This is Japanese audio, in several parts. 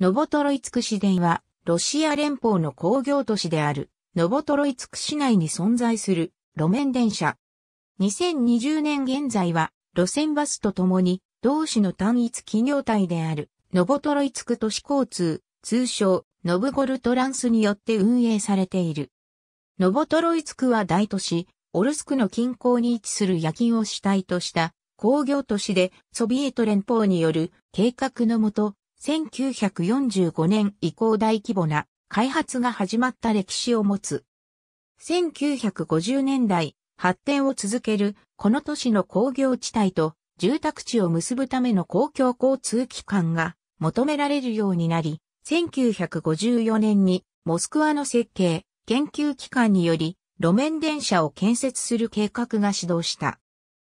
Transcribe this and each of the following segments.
ノボトロイツク市電は、ロシア連邦の工業都市である、ノボトロイツク市内に存在する路面電車。2020年現在は、路線バスとともに、同市の単一企業体である、ノボトロイツク都市交通、通称、ノブゴルトランスによって運営されている。ノボトロイツクは大都市、オルスクの近郊に位置する夜勤を主体とした工業都市で、ソビエト連邦による計画のもと、1945年以降大規模な開発が始まった歴史を持つ。1950年代、発展を続けるこの都市の工業地帯と住宅地を結ぶための公共交通機関が求められるようになり、1954年にモスクワの設計、研究機関により路面電車を建設する計画が始動した。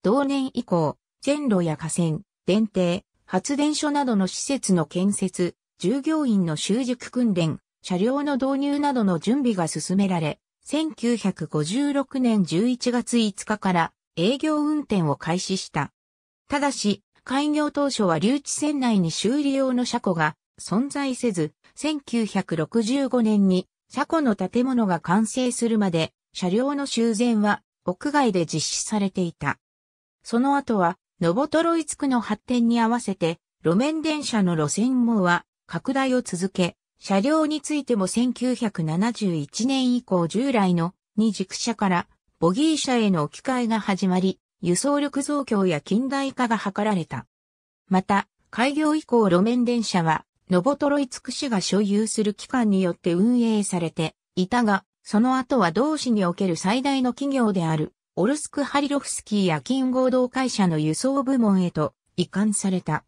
同年以降、線路や河川、電停、発電所などの施設の建設、従業員の習熟訓練、車両の導入などの準備が進められ、1956年11月5日から営業運転を開始した。ただし、開業当初は留置船内に修理用の車庫が存在せず、1965年に車庫の建物が完成するまで車両の修繕は屋外で実施されていた。その後はノボトロイツクの発展に合わせて、路面電車の路線網は拡大を続け、車両についても1971年以降従来の二軸車からボギー車への置き換えが始まり、輸送力増強や近代化が図られた。また、開業以降路面電車は、ノボトロイツク市が所有する機関によって運営されていたが、その後は同市における最大の企業であるオルスク・ハリロフスキーや金合同会社の輸送部門へと移管された。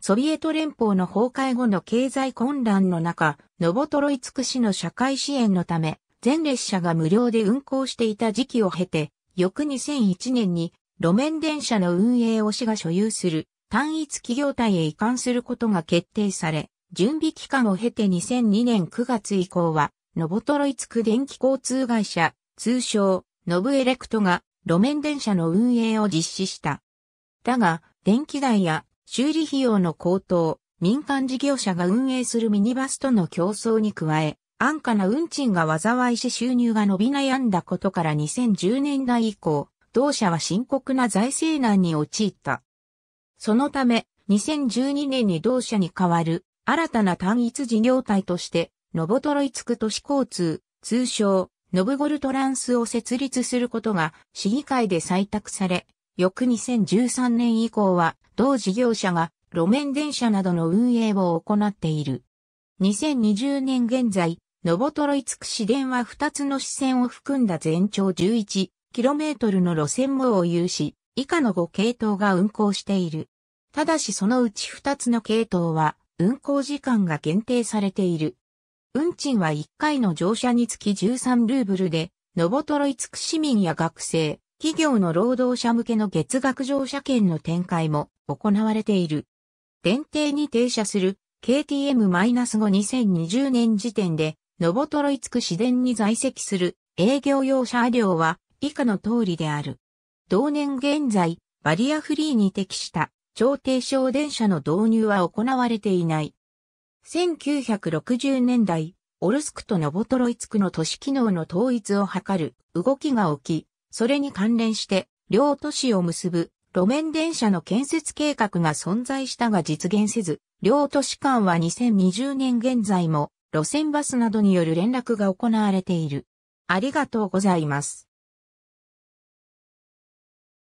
ソビエト連邦の崩壊後の経済混乱の中、ノボトロイツク市の社会支援のため、全列車が無料で運行していた時期を経て、翌2001年に路面電車の運営を市が所有する単一企業体へ移管することが決定され、準備期間を経て2002年9月以降は、ノボトロイツク電気交通会社、通称、ノブエレクトが路面電車の運営を実施した。だが、電気代や修理費用の高騰、民間事業者が運営するミニバスとの競争に加え、安価な運賃が災いし収入が伸び悩んだことから2010年代以降、同社は深刻な財政難に陥った。そのため、2012年に同社に代わる新たな単一事業体として、ノボトロイツク都市交通、通称、ノブゴルトランスを設立することが市議会で採択され、翌2013年以降は同事業者が路面電車などの運営を行っている。2020年現在、ノボトロイツク市電は2つの支線を含んだ全長 11km の路線網を有し、以下の5系統が運行している。ただしそのうち2つの系統は運行時間が限定されている。運賃は1回の乗車につき13ルーブルで、ノボトロイツク市民や学生、企業の労働者向けの月額乗車券の展開も行われている。電停に停車する KTM-52020 年時点で、ノボトロイツク市電に在籍する営業用車両は以下の通りである。同年現在、バリアフリーに適した超低床電車の導入は行われていない。1960年代、オルスクとノボトロイツクの都市機能の統一を図る動きが起き、それに関連して両都市を結ぶ路面電車の建設計画が存在したが実現せず、両都市間は2020年現在も路線バスなどによる連絡が行われている。ありがとうございます。